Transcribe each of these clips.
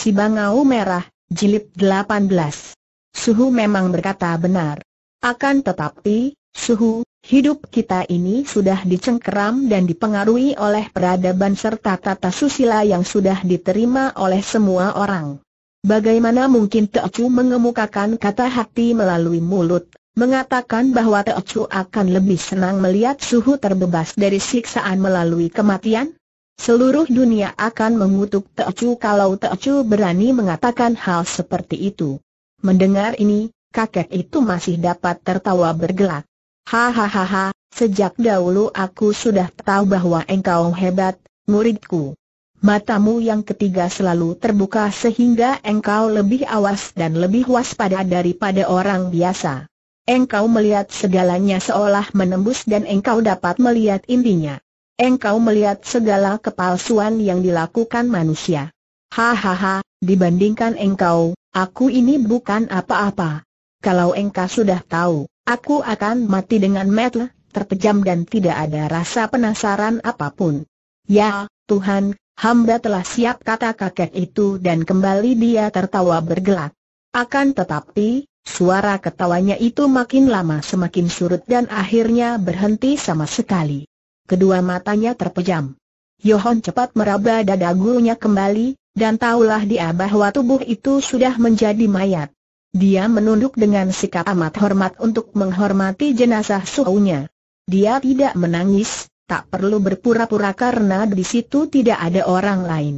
Si Bangau Merah, Jilid 18. Suhu memang berkata benar. Akan tetapi, Suhu, hidup kita ini sudah dicengkeram dan dipengaruhi oleh peradaban serta tata susila yang sudah diterima oleh semua orang. Bagaimana mungkin Teocu mengemukakan kata hati melalui mulut, mengatakan bahwa Teocu akan lebih senang melihat Suhu terbebas dari siksaan melalui kematian? Seluruh dunia akan mengutuk Teocu kalau Teocu berani mengatakan hal seperti itu. Mendengar ini, kakek itu masih dapat tertawa bergelak. Hahaha, sejak dahulu aku sudah tahu bahwa engkau hebat, muridku. Matamu yang ketiga selalu terbuka sehingga engkau lebih awas dan lebih waspada daripada orang biasa. Engkau melihat segalanya seolah menembus dan engkau dapat melihat intinya engkau melihat segala kepalsuan yang dilakukan manusia. Hahaha, dibandingkan engkau, aku ini bukan apa-apa. Kalau engkau sudah tahu, aku akan mati dengan metel, terpejam dan tidak ada rasa penasaran apapun. Ya, Tuhan, hamba telah siap kata kakek itu dan kembali dia tertawa bergelak. Akan tetapi, suara ketawanya itu makin lama semakin surut dan akhirnya berhenti sama sekali kedua matanya terpejam. Yohon cepat meraba dada gurunya kembali, dan taulah dia bahwa tubuh itu sudah menjadi mayat. Dia menunduk dengan sikap amat hormat untuk menghormati jenazah suhunya. Dia tidak menangis, tak perlu berpura-pura karena di situ tidak ada orang lain.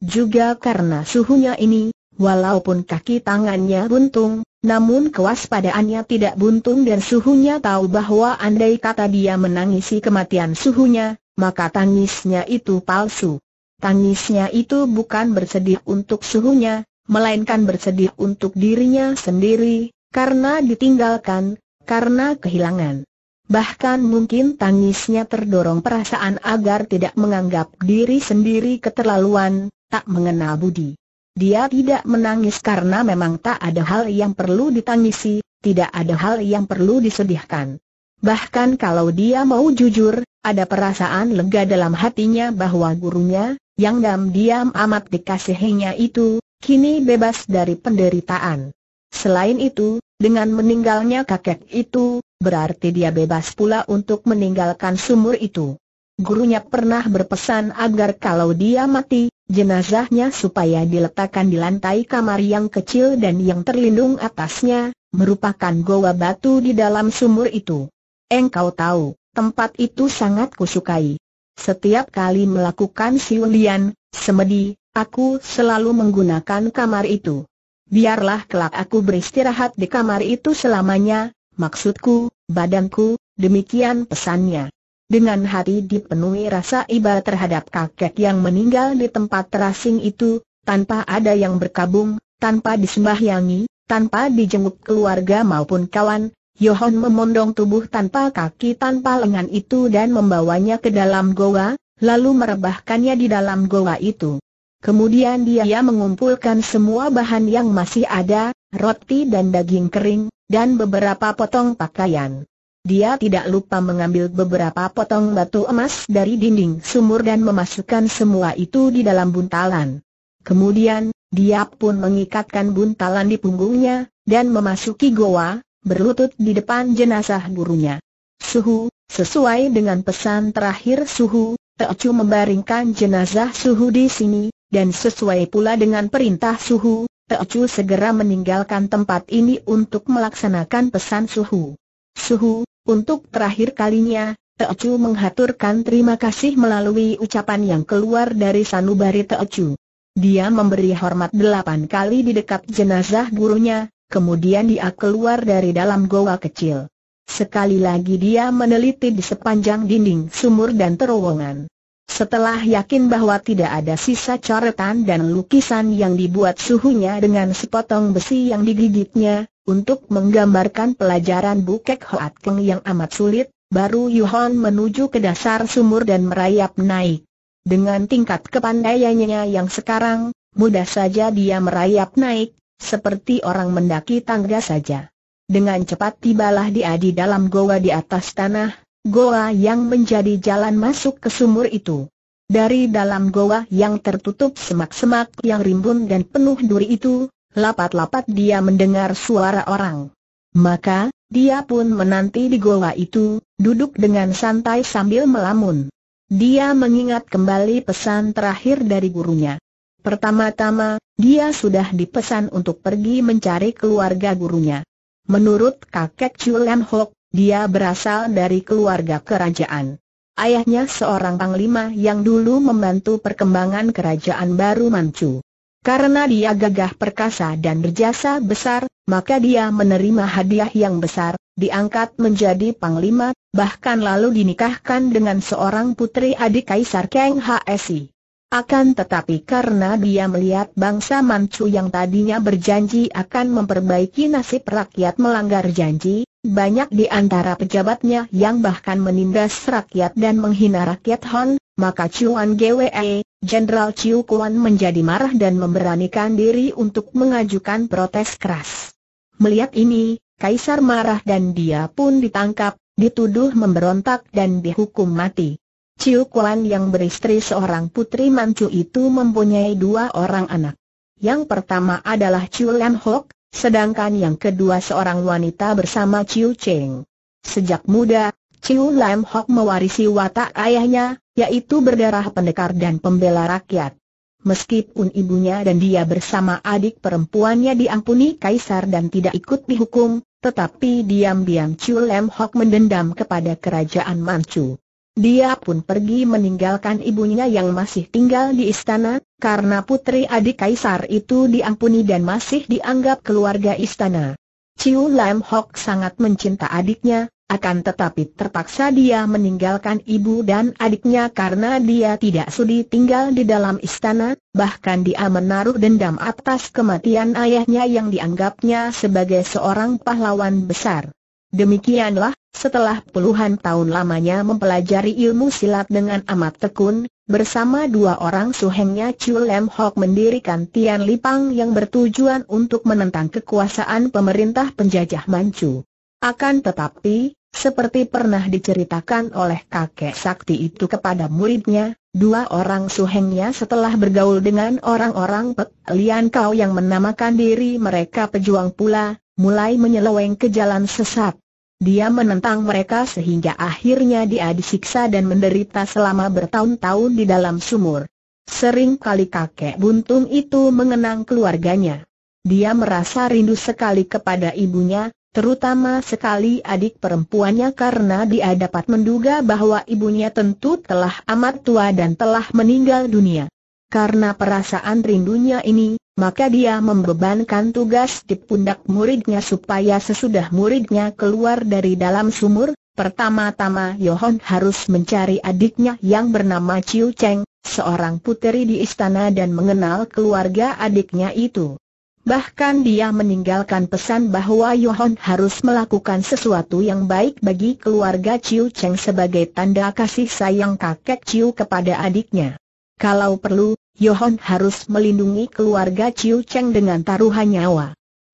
Juga karena suhunya ini, walaupun kaki tangannya buntung, namun kewaspadaannya tidak buntung dan suhunya tahu bahwa andai kata dia menangisi kematian suhunya, maka tangisnya itu palsu. Tangisnya itu bukan bersedih untuk suhunya, melainkan bersedih untuk dirinya sendiri, karena ditinggalkan, karena kehilangan. Bahkan mungkin tangisnya terdorong perasaan agar tidak menganggap diri sendiri keterlaluan, tak mengenal budi. Dia tidak menangis karena memang tak ada hal yang perlu ditangisi, tidak ada hal yang perlu disedihkan. Bahkan kalau dia mau jujur, ada perasaan lega dalam hatinya bahwa gurunya, yang diam-diam amat dikasihinya itu, kini bebas dari penderitaan. Selain itu, dengan meninggalnya kakek itu, berarti dia bebas pula untuk meninggalkan sumur itu gurunya pernah berpesan agar kalau dia mati, jenazahnya supaya diletakkan di lantai kamar yang kecil dan yang terlindung atasnya, merupakan goa batu di dalam sumur itu. Engkau tahu, tempat itu sangat kusukai. Setiap kali melakukan siulian, semedi, aku selalu menggunakan kamar itu. Biarlah kelak aku beristirahat di kamar itu selamanya, maksudku, badanku, demikian pesannya. Dengan hati dipenuhi rasa iba terhadap kakek yang meninggal di tempat terasing itu, tanpa ada yang berkabung, tanpa disembahyangi, tanpa dijenguk keluarga maupun kawan, Yohon memondong tubuh tanpa kaki tanpa lengan itu dan membawanya ke dalam goa, lalu merebahkannya di dalam goa itu. Kemudian dia mengumpulkan semua bahan yang masih ada, roti dan daging kering, dan beberapa potong pakaian. Dia tidak lupa mengambil beberapa potong batu emas dari dinding sumur dan memasukkan semua itu di dalam buntalan. Kemudian, dia pun mengikatkan buntalan di punggungnya, dan memasuki goa, berlutut di depan jenazah gurunya. Suhu, sesuai dengan pesan terakhir Suhu, Teocu membaringkan jenazah Suhu di sini, dan sesuai pula dengan perintah Suhu, Teocu segera meninggalkan tempat ini untuk melaksanakan pesan Suhu. Suhu, untuk terakhir kalinya, Teocu menghaturkan terima kasih melalui ucapan yang keluar dari sanubari Teocu. Dia memberi hormat delapan kali di dekat jenazah gurunya, kemudian dia keluar dari dalam goa kecil. Sekali lagi dia meneliti di sepanjang dinding sumur dan terowongan. Setelah yakin bahwa tidak ada sisa coretan dan lukisan yang dibuat suhunya dengan sepotong besi yang digigitnya, untuk menggambarkan pelajaran Bukek Hoat Keng yang amat sulit, baru Yuhon menuju ke dasar sumur dan merayap naik. Dengan tingkat kepandaiannya yang sekarang, mudah saja dia merayap naik, seperti orang mendaki tangga saja. Dengan cepat tibalah dia di dalam goa di atas tanah, goa yang menjadi jalan masuk ke sumur itu. Dari dalam goa yang tertutup semak-semak yang rimbun dan penuh duri itu, Lapat-lapat dia mendengar suara orang. Maka, dia pun menanti di goa itu, duduk dengan santai sambil melamun. Dia mengingat kembali pesan terakhir dari gurunya. Pertama-tama, dia sudah dipesan untuk pergi mencari keluarga gurunya. Menurut kakek Julian Hok, dia berasal dari keluarga kerajaan. Ayahnya seorang panglima yang dulu membantu perkembangan kerajaan baru Manchu. Karena dia gagah perkasa dan berjasa besar, maka dia menerima hadiah yang besar, diangkat menjadi panglima, bahkan lalu dinikahkan dengan seorang putri adik Kaisar Kang HSI. Akan tetapi karena dia melihat bangsa Manchu yang tadinya berjanji akan memperbaiki nasib rakyat melanggar janji, banyak di antara pejabatnya yang bahkan menindas rakyat dan menghina rakyat Hon, maka Chuan GWE, Jenderal Chiu Kuan menjadi marah dan memberanikan diri untuk mengajukan protes keras. Melihat ini, Kaisar marah dan dia pun ditangkap, dituduh memberontak dan dihukum mati. Chiu Kuan yang beristri seorang putri Manchu itu mempunyai dua orang anak. Yang pertama adalah Ciu Lian Hok, Sedangkan yang kedua seorang wanita bersama Chiu Cheng. Sejak muda, Chiu Lam Hock mewarisi watak ayahnya, yaitu berdarah pendekar dan pembela rakyat. Meskipun ibunya dan dia bersama adik perempuannya diampuni kaisar dan tidak ikut dihukum, tetapi diam-diam Chiu Lam Hock mendendam kepada kerajaan Manchu. Dia pun pergi meninggalkan ibunya yang masih tinggal di istana, karena putri adik kaisar itu diampuni dan masih dianggap keluarga istana. Chiu Lam Hok sangat mencinta adiknya, akan tetapi terpaksa dia meninggalkan ibu dan adiknya karena dia tidak sudi tinggal di dalam istana, bahkan dia menaruh dendam atas kematian ayahnya yang dianggapnya sebagai seorang pahlawan besar. Demikianlah, setelah puluhan tahun lamanya mempelajari ilmu silat dengan amat tekun, bersama dua orang suhengnya Chiu Lem Hok mendirikan Tian Lipang yang bertujuan untuk menentang kekuasaan pemerintah penjajah Manchu. Akan tetapi, seperti pernah diceritakan oleh kakek sakti itu kepada muridnya, dua orang suhengnya setelah bergaul dengan orang-orang Pek Lian Kau yang menamakan diri mereka pejuang pula, mulai menyeleweng ke jalan sesat. Dia menentang mereka sehingga akhirnya dia disiksa dan menderita selama bertahun-tahun di dalam sumur. Sering kali kakek buntung itu mengenang keluarganya. Dia merasa rindu sekali kepada ibunya, terutama sekali adik perempuannya karena dia dapat menduga bahwa ibunya tentu telah amat tua dan telah meninggal dunia. Karena perasaan rindunya ini, maka dia membebankan tugas di pundak muridnya supaya sesudah muridnya keluar dari dalam sumur, pertama-tama Yohon harus mencari adiknya yang bernama Chiu Cheng, seorang puteri di istana dan mengenal keluarga adiknya itu. Bahkan dia meninggalkan pesan bahwa Yohon harus melakukan sesuatu yang baik bagi keluarga Ciu Cheng sebagai tanda kasih sayang kakek Ciu kepada adiknya. Kalau perlu, Yohon harus melindungi keluarga Chiu Cheng dengan taruhan nyawa.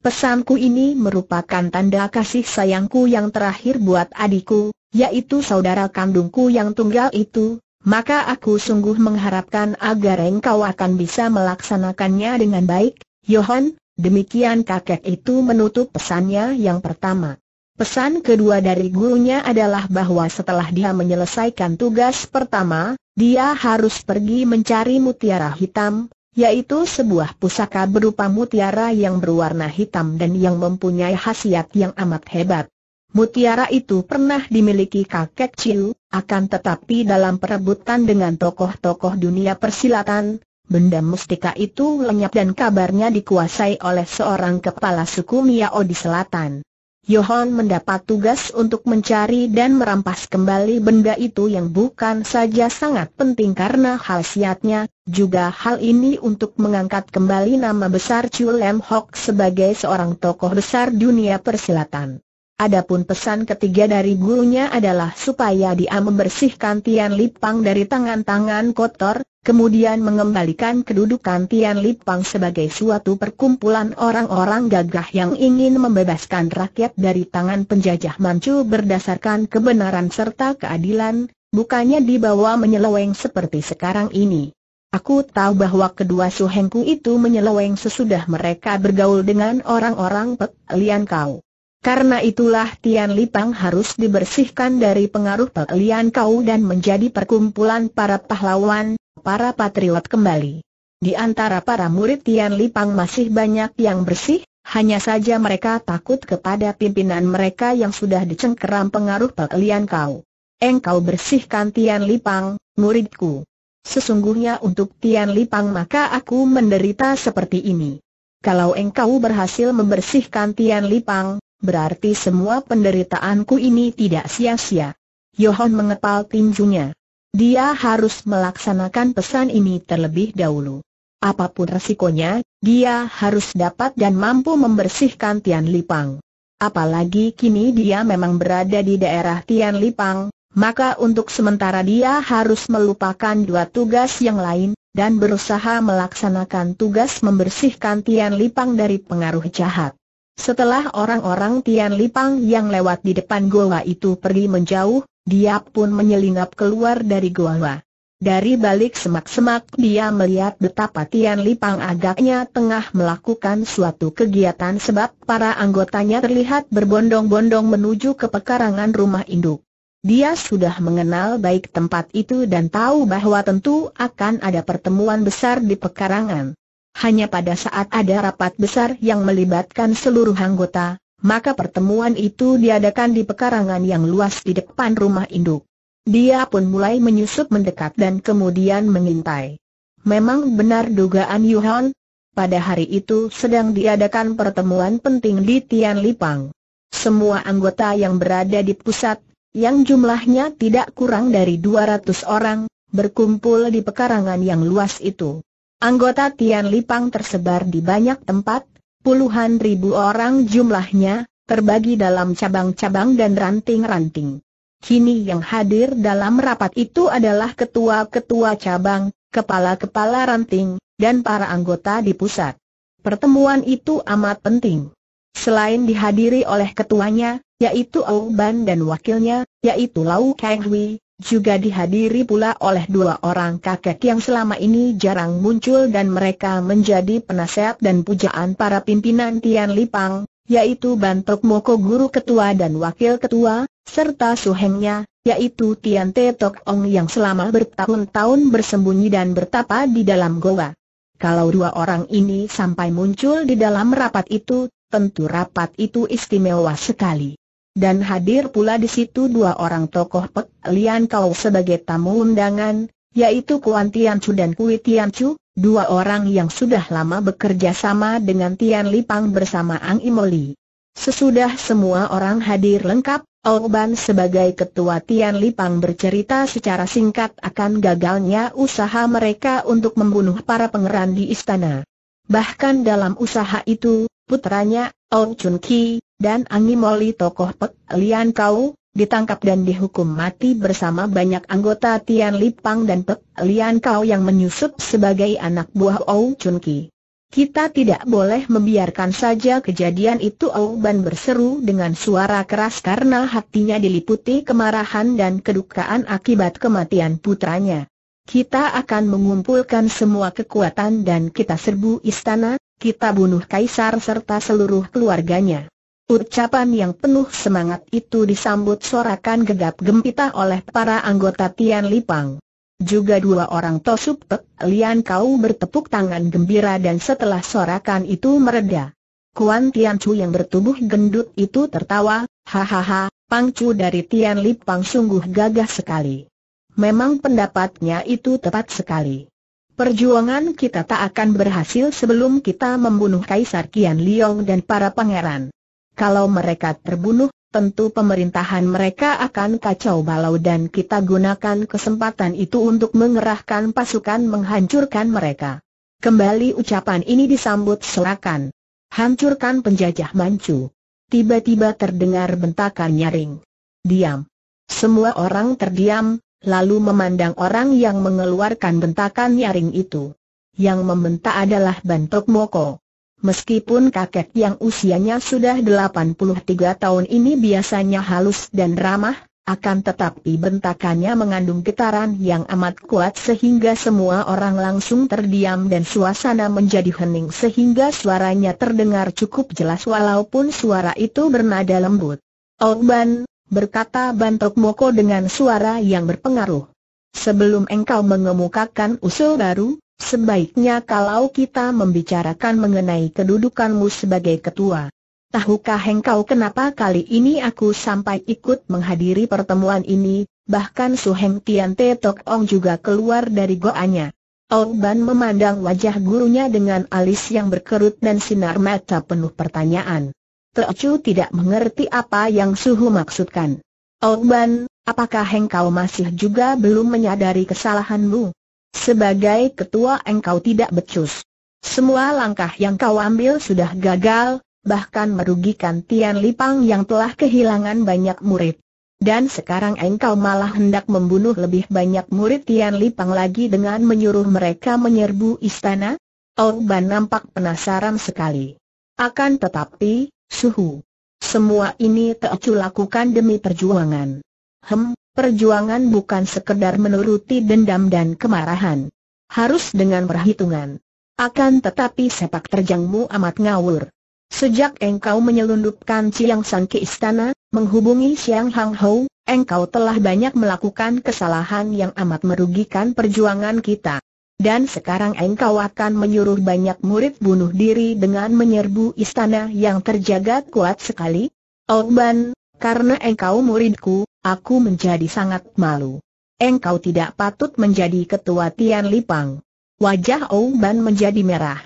Pesanku ini merupakan tanda kasih sayangku yang terakhir buat adikku, yaitu saudara kandungku yang tunggal itu, maka aku sungguh mengharapkan agar engkau akan bisa melaksanakannya dengan baik, Yohon, demikian kakek itu menutup pesannya yang pertama. Pesan kedua dari gurunya adalah bahwa setelah dia menyelesaikan tugas pertama, dia harus pergi mencari mutiara hitam, yaitu sebuah pusaka berupa mutiara yang berwarna hitam dan yang mempunyai khasiat yang amat hebat. Mutiara itu pernah dimiliki kakek Chiu, akan tetapi dalam perebutan dengan tokoh-tokoh dunia persilatan, benda mustika itu lenyap dan kabarnya dikuasai oleh seorang kepala suku Miao di selatan. Yohan mendapat tugas untuk mencari dan merampas kembali benda itu yang bukan saja sangat penting karena hal khasiatnya, juga hal ini untuk mengangkat kembali nama besar Chu Lem Hok sebagai seorang tokoh besar dunia persilatan. Adapun pesan ketiga dari gurunya adalah supaya dia membersihkan Tian Lipang dari tangan-tangan kotor, kemudian mengembalikan kedudukan Tian Lipang sebagai suatu perkumpulan orang-orang gagah yang ingin membebaskan rakyat dari tangan penjajah Manchu berdasarkan kebenaran serta keadilan, bukannya dibawa menyeleweng seperti sekarang ini. Aku tahu bahwa kedua suhengku itu menyeleweng sesudah mereka bergaul dengan orang-orang Pek Kau. Karena itulah Tian Lipang harus dibersihkan dari pengaruh pelian kau dan menjadi perkumpulan para pahlawan, para patriot kembali. Di antara para murid Tian Lipang masih banyak yang bersih, hanya saja mereka takut kepada pimpinan mereka yang sudah dicengkeram pengaruh pelian kau. Engkau bersihkan Tian Lipang, muridku. Sesungguhnya untuk Tian Lipang maka aku menderita seperti ini. Kalau engkau berhasil membersihkan Tian Lipang, Berarti semua penderitaanku ini tidak sia-sia. Yohon mengepal tinjunya. Dia harus melaksanakan pesan ini terlebih dahulu. Apapun resikonya, dia harus dapat dan mampu membersihkan Tian Lipang. Apalagi kini dia memang berada di daerah Tian Lipang, maka untuk sementara dia harus melupakan dua tugas yang lain, dan berusaha melaksanakan tugas membersihkan Tian Lipang dari pengaruh jahat. Setelah orang-orang Tian Lipang yang lewat di depan goa itu pergi menjauh, dia pun menyelinap keluar dari goa. Dari balik semak-semak dia melihat betapa Tian Lipang agaknya tengah melakukan suatu kegiatan sebab para anggotanya terlihat berbondong-bondong menuju ke pekarangan rumah induk. Dia sudah mengenal baik tempat itu dan tahu bahwa tentu akan ada pertemuan besar di pekarangan hanya pada saat ada rapat besar yang melibatkan seluruh anggota, maka pertemuan itu diadakan di pekarangan yang luas di depan rumah induk. Dia pun mulai menyusup mendekat dan kemudian mengintai. Memang benar dugaan Yuhan, pada hari itu sedang diadakan pertemuan penting di Tian Lipang. Semua anggota yang berada di pusat, yang jumlahnya tidak kurang dari 200 orang, berkumpul di pekarangan yang luas itu. Anggota Tian Lipang tersebar di banyak tempat, puluhan ribu orang jumlahnya, terbagi dalam cabang-cabang dan ranting-ranting. Kini yang hadir dalam rapat itu adalah ketua-ketua cabang, kepala-kepala ranting, dan para anggota di pusat. Pertemuan itu amat penting. Selain dihadiri oleh ketuanya, yaitu Ou dan wakilnya, yaitu Lau Kang Hui, juga dihadiri pula oleh dua orang kakek yang selama ini jarang muncul dan mereka menjadi penasehat dan pujaan para pimpinan Tian Lipang, yaitu Bantok Moko Guru Ketua dan Wakil Ketua, serta suhengnya, yaitu Tian Te Tok Ong yang selama bertahun-tahun bersembunyi dan bertapa di dalam goa. Kalau dua orang ini sampai muncul di dalam rapat itu, tentu rapat itu istimewa sekali. Dan hadir pula di situ dua orang tokoh Pek Lian Kau sebagai tamu undangan, yaitu Kuan Tian Chu dan Kui Tian Chu, dua orang yang sudah lama bekerja sama dengan Tian Lipang bersama Ang Imoli. Sesudah semua orang hadir lengkap, Oban sebagai ketua Tian Lipang bercerita secara singkat akan gagalnya usaha mereka untuk membunuh para pengeran di istana. Bahkan dalam usaha itu, putranya, Ong Chun Ki, dan Angimoli tokoh Pek Lian Kau, ditangkap dan dihukum mati bersama banyak anggota Tian Lipang dan Pek Lian Kau yang menyusup sebagai anak buah Ong Chun Ki. Kita tidak boleh membiarkan saja kejadian itu Ou Ban berseru dengan suara keras karena hatinya diliputi kemarahan dan kedukaan akibat kematian putranya. Kita akan mengumpulkan semua kekuatan dan kita serbu istana, kita bunuh Kaisar serta seluruh keluarganya. Ucapan yang penuh semangat itu disambut sorakan gegap gempita oleh para anggota Tian Lipang. Juga dua orang Tosup Pek Lian Kau bertepuk tangan gembira dan setelah sorakan itu mereda. Kuan Tian Chu yang bertubuh gendut itu tertawa, hahaha, Pang Chu dari Tian Lipang sungguh gagah sekali. Memang pendapatnya itu tepat sekali. Perjuangan kita tak akan berhasil sebelum kita membunuh Kaisar Kian Liong dan para pangeran. Kalau mereka terbunuh, tentu pemerintahan mereka akan kacau balau dan kita gunakan kesempatan itu untuk mengerahkan pasukan menghancurkan mereka. Kembali ucapan ini disambut serakan. Hancurkan penjajah Manchu. Tiba-tiba terdengar bentakan nyaring. Diam. Semua orang terdiam, lalu memandang orang yang mengeluarkan bentakan nyaring itu. Yang membentak adalah Bantok Moko. Meskipun kakek yang usianya sudah 83 tahun ini biasanya halus dan ramah, akan tetapi bentakannya mengandung getaran yang amat kuat sehingga semua orang langsung terdiam dan suasana menjadi hening sehingga suaranya terdengar cukup jelas walaupun suara itu bernada lembut. Oban, berkata Bantok Moko dengan suara yang berpengaruh. Sebelum engkau mengemukakan usul baru, sebaiknya kalau kita membicarakan mengenai kedudukanmu sebagai ketua. Tahukah engkau kenapa kali ini aku sampai ikut menghadiri pertemuan ini, bahkan Su Heng Tian Te Tok Ong juga keluar dari goanya. Ong Ban memandang wajah gurunya dengan alis yang berkerut dan sinar mata penuh pertanyaan. Teochu tidak mengerti apa yang Suhu maksudkan. Oban, oh apakah engkau masih juga belum menyadari kesalahanmu? Sebagai ketua engkau tidak becus. Semua langkah yang kau ambil sudah gagal, bahkan merugikan Tian Lipang yang telah kehilangan banyak murid. Dan sekarang engkau malah hendak membunuh lebih banyak murid Tian Lipang lagi dengan menyuruh mereka menyerbu istana? Oh Ban nampak penasaran sekali. Akan tetapi, suhu. Semua ini Teocu lakukan demi perjuangan. Hem, perjuangan bukan sekedar menuruti dendam dan kemarahan. Harus dengan perhitungan. Akan tetapi sepak terjangmu amat ngawur. Sejak engkau menyelundupkan Siang San ke istana, menghubungi Siang Hang Hou, engkau telah banyak melakukan kesalahan yang amat merugikan perjuangan kita. Dan sekarang engkau akan menyuruh banyak murid bunuh diri dengan menyerbu istana yang terjaga kuat sekali? Oh, Ban, karena engkau muridku, aku menjadi sangat malu. Engkau tidak patut menjadi ketua Tian Lipang. Wajah oh Ban menjadi merah.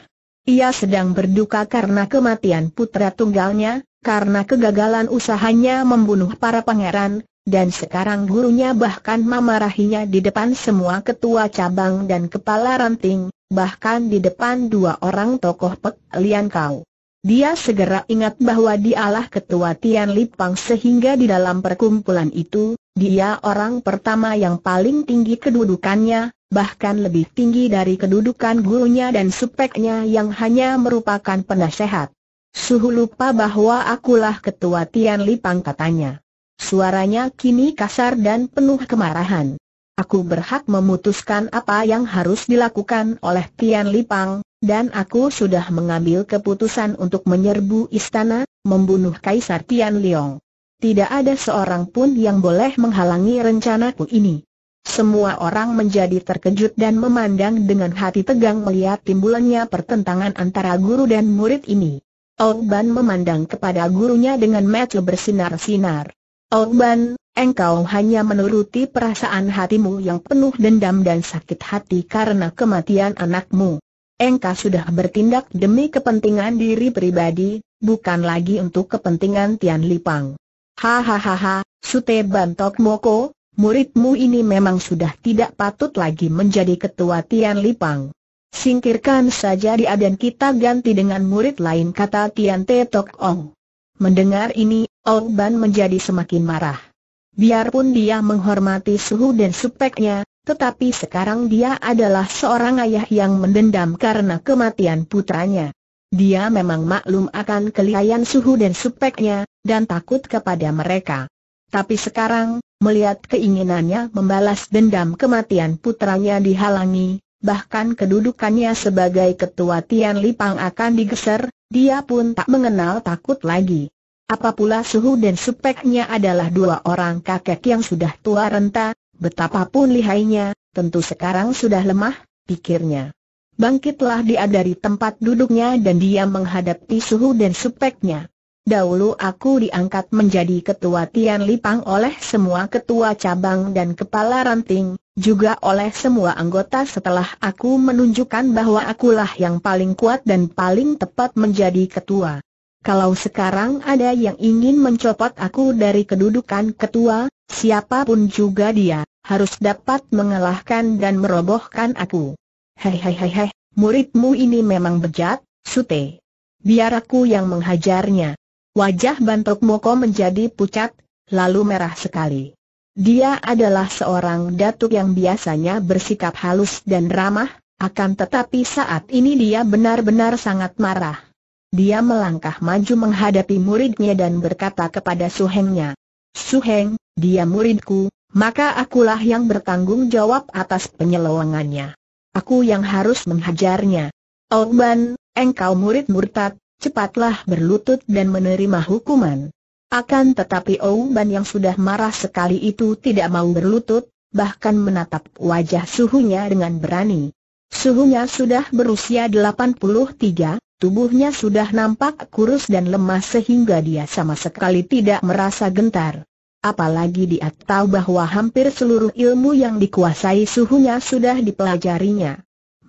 Ia sedang berduka karena kematian putra tunggalnya, karena kegagalan usahanya membunuh para pangeran, dan sekarang gurunya bahkan memarahinya di depan semua ketua cabang dan kepala ranting, bahkan di depan dua orang tokoh Pek Lian Kau. Dia segera ingat bahwa dialah ketua Tian Lipang sehingga di dalam perkumpulan itu, dia orang pertama yang paling tinggi kedudukannya, bahkan lebih tinggi dari kedudukan gurunya dan supeknya yang hanya merupakan penasehat. Suhu lupa bahwa akulah ketua Tian Lipang katanya. Suaranya kini kasar dan penuh kemarahan. Aku berhak memutuskan apa yang harus dilakukan oleh Tian Lipang, dan aku sudah mengambil keputusan untuk menyerbu istana, membunuh Kaisar Tian Liong. Tidak ada seorang pun yang boleh menghalangi rencanaku ini. Semua orang menjadi terkejut dan memandang dengan hati tegang melihat timbulannya pertentangan antara guru dan murid ini. Oban memandang kepada gurunya dengan mata bersinar-sinar. Oban, engkau hanya menuruti perasaan hatimu yang penuh dendam dan sakit hati karena kematian anakmu. Engkau sudah bertindak demi kepentingan diri pribadi, bukan lagi untuk kepentingan Tian Lipang. Hahaha, Sute Bantok Moko, muridmu ini memang sudah tidak patut lagi menjadi ketua Tian Lipang. Singkirkan saja dia dan kita ganti dengan murid lain kata Tian Te Ong. Mendengar ini, Ban menjadi semakin marah. Biarpun dia menghormati suhu dan supeknya, tetapi sekarang dia adalah seorang ayah yang mendendam karena kematian putranya. Dia memang maklum akan kelihayan suhu dan supeknya, dan takut kepada mereka. Tapi sekarang, melihat keinginannya membalas dendam kematian putranya dihalangi, bahkan kedudukannya sebagai ketua Tian Lipang akan digeser, dia pun tak mengenal takut lagi. Apapula Suhu dan Supeknya adalah dua orang kakek yang sudah tua renta, betapapun lihainya, tentu sekarang sudah lemah, pikirnya. Bangkitlah dia dari tempat duduknya dan dia menghadapi Suhu dan Supeknya. Dahulu aku diangkat menjadi ketua Tian Lipang oleh semua ketua cabang dan kepala ranting, juga oleh semua anggota setelah aku menunjukkan bahwa akulah yang paling kuat dan paling tepat menjadi ketua. Kalau sekarang ada yang ingin mencopot aku dari kedudukan ketua, siapapun juga dia, harus dapat mengalahkan dan merobohkan aku. Hei hei hei hei, muridmu ini memang bejat, Sute. Biar aku yang menghajarnya. Wajah Bantok Moko menjadi pucat, lalu merah sekali. Dia adalah seorang datuk yang biasanya bersikap halus dan ramah, akan tetapi saat ini dia benar-benar sangat marah. Dia melangkah maju menghadapi muridnya dan berkata kepada Suhengnya, Suheng, dia muridku, maka akulah yang bertanggung jawab atas penyelewangannya. Aku yang harus menghajarnya. Oban, engkau murid murtad, cepatlah berlutut dan menerima hukuman. Akan tetapi Ou Ban yang sudah marah sekali itu tidak mau berlutut, bahkan menatap wajah suhunya dengan berani. Suhunya sudah berusia 83, tubuhnya sudah nampak kurus dan lemah sehingga dia sama sekali tidak merasa gentar. Apalagi dia tahu bahwa hampir seluruh ilmu yang dikuasai suhunya sudah dipelajarinya.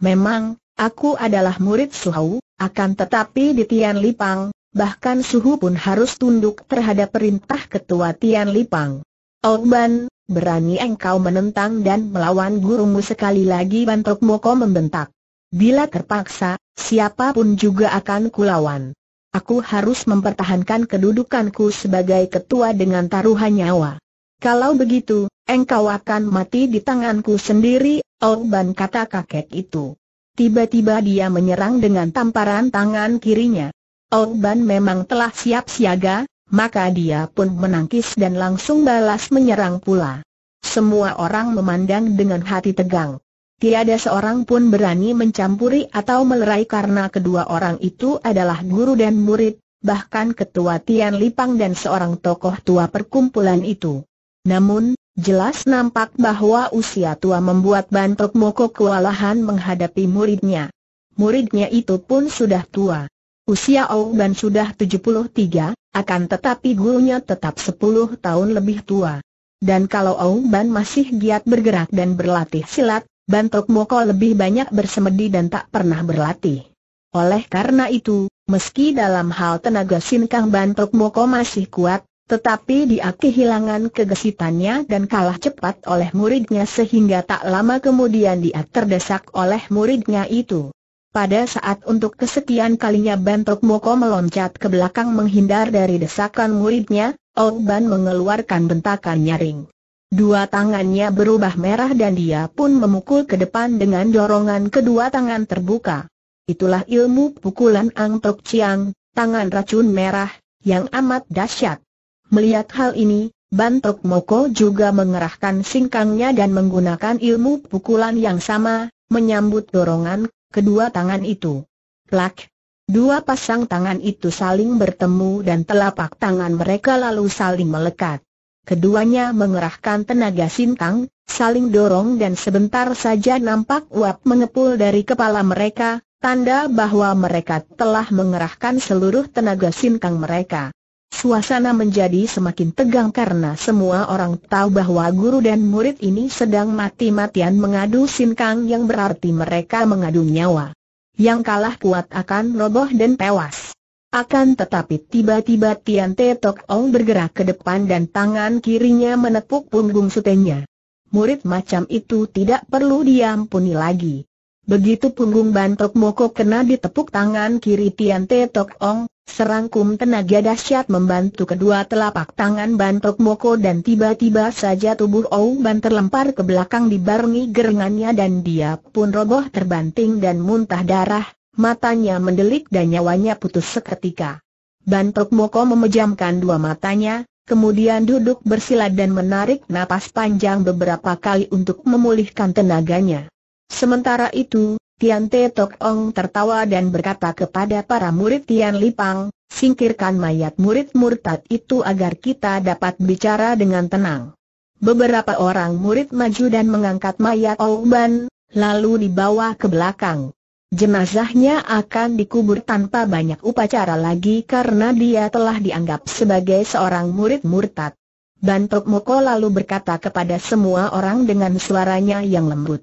Memang, aku adalah murid suhu, akan tetapi di Tian Lipang, bahkan suhu pun harus tunduk terhadap perintah ketua Tian Lipang. Ban, berani engkau menentang dan melawan gurumu sekali lagi Bantok Moko membentak. Bila terpaksa, siapapun juga akan kulawan. Aku harus mempertahankan kedudukanku sebagai ketua dengan taruhan nyawa. Kalau begitu, engkau akan mati di tanganku sendiri, Ban kata kakek itu. Tiba-tiba dia menyerang dengan tamparan tangan kirinya. Oh, Ban memang telah siap siaga, maka dia pun menangkis dan langsung balas menyerang pula. Semua orang memandang dengan hati tegang. Tiada seorang pun berani mencampuri atau melerai karena kedua orang itu adalah guru dan murid, bahkan ketua Tian Lipang dan seorang tokoh tua perkumpulan itu. Namun, Jelas nampak bahwa usia tua membuat Bantok Moko kewalahan menghadapi muridnya. Muridnya itu pun sudah tua. Usia Ouban sudah 73, akan tetapi gurunya tetap 10 tahun lebih tua. Dan kalau Ban masih giat bergerak dan berlatih silat, Bantok Moko lebih banyak bersemedi dan tak pernah berlatih. Oleh karena itu, meski dalam hal tenaga sinkang Bantok Moko masih kuat, tetapi dia kehilangan kegesitannya dan kalah cepat oleh muridnya sehingga tak lama kemudian dia terdesak oleh muridnya itu. Pada saat untuk kesekian kalinya Bantok Moko meloncat ke belakang menghindar dari desakan muridnya, Oban mengeluarkan bentakan nyaring. Dua tangannya berubah merah dan dia pun memukul ke depan dengan dorongan kedua tangan terbuka. Itulah ilmu pukulan Ang Tok Chiang, tangan racun merah, yang amat dahsyat. Melihat hal ini, Bantok Moko juga mengerahkan singkangnya dan menggunakan ilmu pukulan yang sama, menyambut dorongan kedua tangan itu. Plak! Dua pasang tangan itu saling bertemu dan telapak tangan mereka lalu saling melekat. Keduanya mengerahkan tenaga sintang, saling dorong dan sebentar saja nampak uap mengepul dari kepala mereka, tanda bahwa mereka telah mengerahkan seluruh tenaga sintang mereka. Suasana menjadi semakin tegang karena semua orang tahu bahwa guru dan murid ini sedang mati-matian mengadu sinkang yang berarti mereka mengadu nyawa. Yang kalah kuat akan roboh dan tewas. Akan tetapi tiba-tiba Tian Te Tok Ong bergerak ke depan dan tangan kirinya menepuk punggung sutenya. Murid macam itu tidak perlu diampuni lagi. Begitu punggung Bantok Moko kena ditepuk tangan kiri Tian Te Tok Ong, serangkum tenaga dahsyat membantu kedua telapak tangan Bantok Moko dan tiba-tiba saja tubuh Ban terlempar ke belakang dibarengi gerengannya dan dia pun roboh terbanting dan muntah darah, matanya mendelik dan nyawanya putus seketika. Bantok Moko memejamkan dua matanya, kemudian duduk bersila dan menarik napas panjang beberapa kali untuk memulihkan tenaganya. Sementara itu, Tian Te Tok Ong tertawa dan berkata kepada para murid Tian Lipang, singkirkan mayat murid murtad itu agar kita dapat bicara dengan tenang. Beberapa orang murid maju dan mengangkat mayat Ouban, lalu dibawa ke belakang. Jenazahnya akan dikubur tanpa banyak upacara lagi karena dia telah dianggap sebagai seorang murid murtad. Bantok Moko lalu berkata kepada semua orang dengan suaranya yang lembut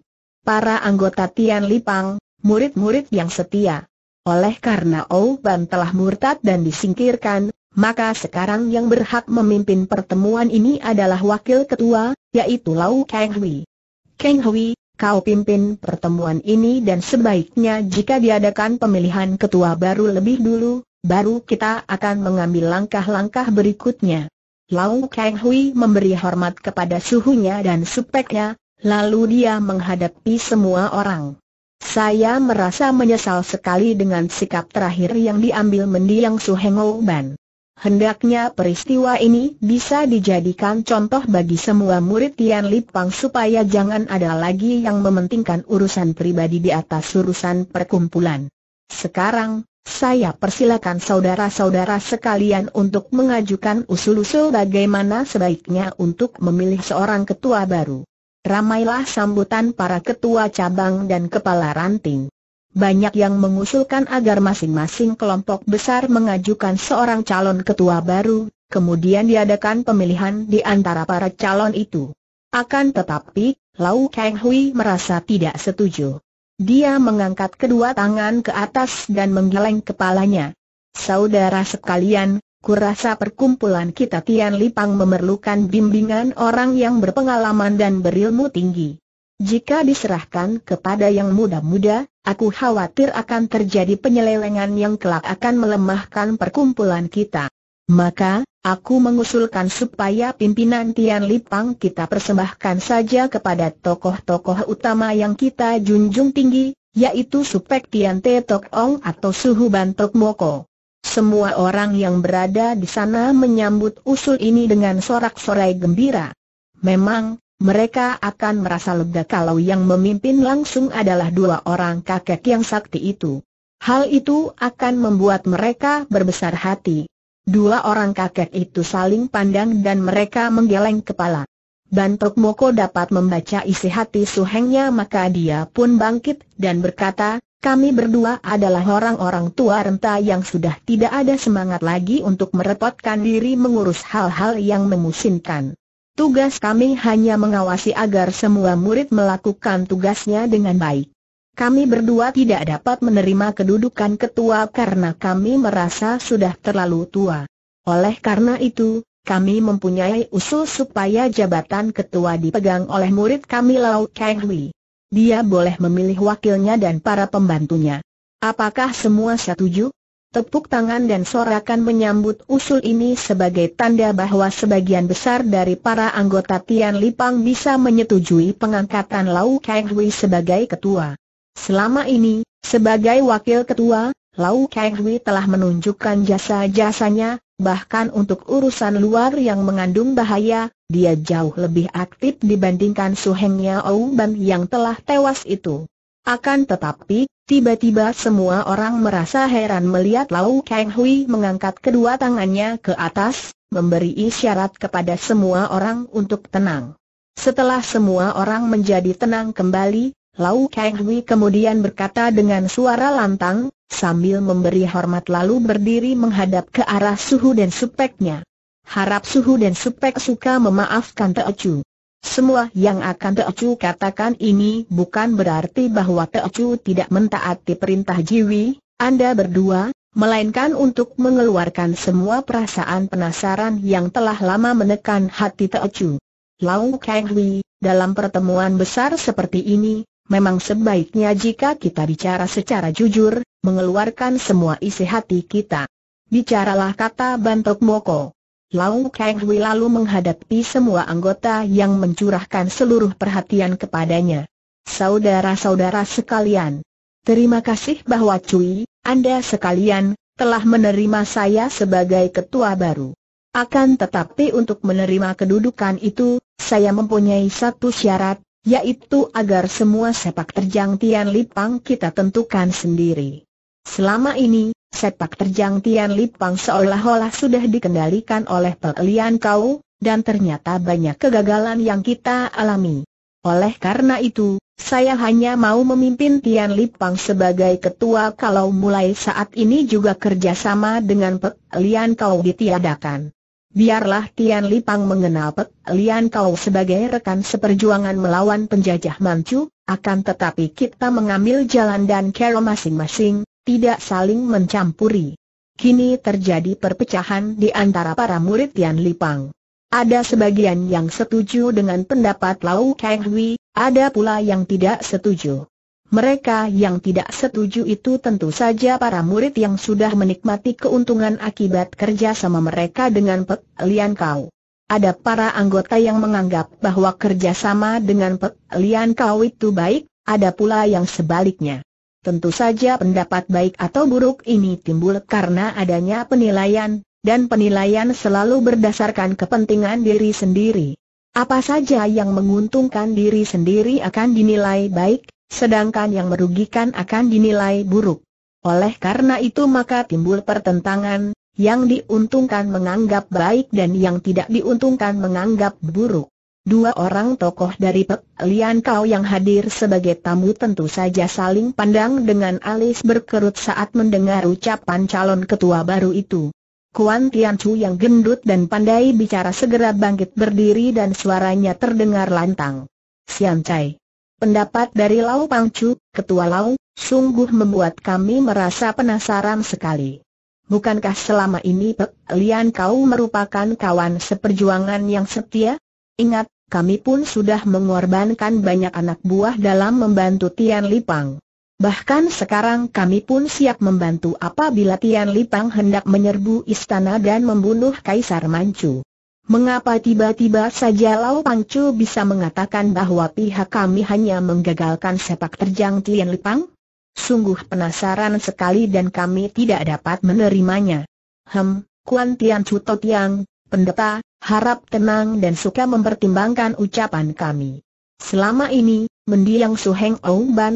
para anggota Tian Lipang, murid-murid yang setia. Oleh karena Ou Ban telah murtad dan disingkirkan, maka sekarang yang berhak memimpin pertemuan ini adalah wakil ketua, yaitu Lau Kang Hui. Kang Hui, kau pimpin pertemuan ini dan sebaiknya jika diadakan pemilihan ketua baru lebih dulu, baru kita akan mengambil langkah-langkah berikutnya. Lau Kang Hui memberi hormat kepada suhunya dan supeknya, Lalu dia menghadapi semua orang. Saya merasa menyesal sekali dengan sikap terakhir yang diambil mendiang Su Ban. Hendaknya peristiwa ini bisa dijadikan contoh bagi semua murid Tian Lipang supaya jangan ada lagi yang mementingkan urusan pribadi di atas urusan perkumpulan. Sekarang, saya persilakan saudara-saudara sekalian untuk mengajukan usul-usul bagaimana sebaiknya untuk memilih seorang ketua baru. Ramailah sambutan para ketua cabang dan kepala ranting. Banyak yang mengusulkan agar masing-masing kelompok besar mengajukan seorang calon ketua baru, kemudian diadakan pemilihan di antara para calon itu. Akan tetapi, Lau Kang Hui merasa tidak setuju. Dia mengangkat kedua tangan ke atas dan menggeleng kepalanya. Saudara sekalian, Kurasa perkumpulan kita Tian Lipang memerlukan bimbingan orang yang berpengalaman dan berilmu tinggi. Jika diserahkan kepada yang muda-muda, aku khawatir akan terjadi penyelewengan yang kelak akan melemahkan perkumpulan kita. Maka, aku mengusulkan supaya pimpinan Tian Lipang kita persembahkan saja kepada tokoh-tokoh utama yang kita junjung tinggi, yaitu Supek Tian Te Tok Ong atau Suhu Bantok Moko. Semua orang yang berada di sana menyambut usul ini dengan sorak-sorai gembira. Memang, mereka akan merasa lega kalau yang memimpin langsung adalah dua orang kakek yang sakti itu. Hal itu akan membuat mereka berbesar hati. Dua orang kakek itu saling pandang dan mereka menggeleng kepala. Bantok Moko dapat membaca isi hati suhengnya maka dia pun bangkit dan berkata, kami berdua adalah orang-orang tua renta yang sudah tidak ada semangat lagi untuk merepotkan diri mengurus hal-hal yang memusingkan. Tugas kami hanya mengawasi agar semua murid melakukan tugasnya dengan baik. Kami berdua tidak dapat menerima kedudukan ketua karena kami merasa sudah terlalu tua. Oleh karena itu, kami mempunyai usul supaya jabatan ketua dipegang oleh murid kami Lau Kang Hui dia boleh memilih wakilnya dan para pembantunya. Apakah semua setuju? Tepuk tangan dan sorakan menyambut usul ini sebagai tanda bahwa sebagian besar dari para anggota Tian Lipang bisa menyetujui pengangkatan Lau Kang sebagai ketua. Selama ini, sebagai wakil ketua, Lau Kang telah menunjukkan jasa-jasanya, bahkan untuk urusan luar yang mengandung bahaya, dia jauh lebih aktif dibandingkan Su Heng Yao Ban yang telah tewas itu. Akan tetapi, tiba-tiba semua orang merasa heran melihat Lau Kang Hui mengangkat kedua tangannya ke atas, memberi isyarat kepada semua orang untuk tenang. Setelah semua orang menjadi tenang kembali, Lau Kang Hui kemudian berkata dengan suara lantang, sambil memberi hormat lalu berdiri menghadap ke arah Suhu dan Supeknya. Harap Suhu dan Supek suka memaafkan Teocu. Semua yang akan Teocu katakan ini bukan berarti bahwa Teocu tidak mentaati perintah Jiwi, Anda berdua, melainkan untuk mengeluarkan semua perasaan penasaran yang telah lama menekan hati Teocu. Lau Kang Hui, dalam pertemuan besar seperti ini, Memang sebaiknya jika kita bicara secara jujur, mengeluarkan semua isi hati kita. Bicaralah kata Bantok Moko. Laung Kang Hui lalu menghadapi semua anggota yang mencurahkan seluruh perhatian kepadanya. Saudara-saudara sekalian, terima kasih bahwa Cui, Anda sekalian, telah menerima saya sebagai ketua baru. Akan tetapi untuk menerima kedudukan itu, saya mempunyai satu syarat, yaitu agar semua sepak terjang Tian Lipang kita tentukan sendiri. Selama ini, sepak terjang Tian Lipang seolah-olah sudah dikendalikan oleh Pelian Kau, dan ternyata banyak kegagalan yang kita alami. Oleh karena itu, saya hanya mau memimpin Tian Lipang sebagai ketua kalau mulai saat ini juga kerjasama dengan Pelian Kau ditiadakan. Biarlah Tian Lipang mengenal Pek Lian Kau sebagai rekan seperjuangan melawan penjajah Manchu, akan tetapi kita mengambil jalan dan kero masing-masing, tidak saling mencampuri. Kini terjadi perpecahan di antara para murid Tian Lipang. Ada sebagian yang setuju dengan pendapat Lau Kang Hui, ada pula yang tidak setuju. Mereka yang tidak setuju itu tentu saja para murid yang sudah menikmati keuntungan akibat kerja sama mereka dengan Pek Lian Kau. Ada para anggota yang menganggap bahwa kerjasama dengan Pek Lian Kau itu baik, ada pula yang sebaliknya. Tentu saja pendapat baik atau buruk ini timbul karena adanya penilaian, dan penilaian selalu berdasarkan kepentingan diri sendiri. Apa saja yang menguntungkan diri sendiri akan dinilai baik, Sedangkan yang merugikan akan dinilai buruk. Oleh karena itu maka timbul pertentangan, yang diuntungkan menganggap baik dan yang tidak diuntungkan menganggap buruk. Dua orang tokoh dari Pek Lian Kau yang hadir sebagai tamu tentu saja saling pandang dengan alis berkerut saat mendengar ucapan calon ketua baru itu. Kuan Tian Chu yang gendut dan pandai bicara segera bangkit berdiri dan suaranya terdengar lantang. Sian Chai, Pendapat dari Lau Pangcu, Ketua Lau, sungguh membuat kami merasa penasaran sekali. Bukankah selama ini Pek Lian kau merupakan kawan seperjuangan yang setia? Ingat, kami pun sudah mengorbankan banyak anak buah dalam membantu Tian Lipang. Bahkan sekarang kami pun siap membantu apabila Tian Lipang hendak menyerbu istana dan membunuh Kaisar Manchu. Mengapa tiba-tiba saja Lau Pangcu bisa mengatakan bahwa pihak kami hanya menggagalkan sepak terjang Tian Lipang? Sungguh penasaran sekali dan kami tidak dapat menerimanya. Hem, Kuan Tian Cuto Tiang, pendeta, harap tenang dan suka mempertimbangkan ucapan kami. Selama ini, mendiang Su Heng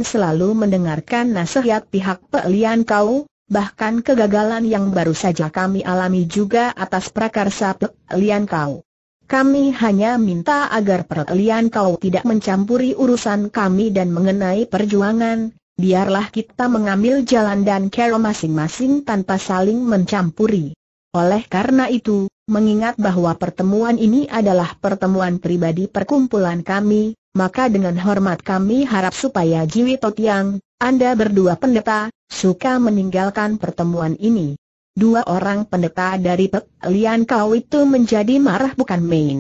selalu mendengarkan nasihat pihak Lian Kau, bahkan kegagalan yang baru saja kami alami juga atas prakarsa pelian Kau. Kami hanya minta agar perlian kau tidak mencampuri urusan kami dan mengenai perjuangan, biarlah kita mengambil jalan dan kero masing-masing tanpa saling mencampuri. Oleh karena itu, mengingat bahwa pertemuan ini adalah pertemuan pribadi perkumpulan kami, maka dengan hormat kami harap supaya Jiwi Totiang, Anda berdua pendeta, suka meninggalkan pertemuan ini. Dua orang pendeta dari Pek Lian Kau itu menjadi marah bukan main.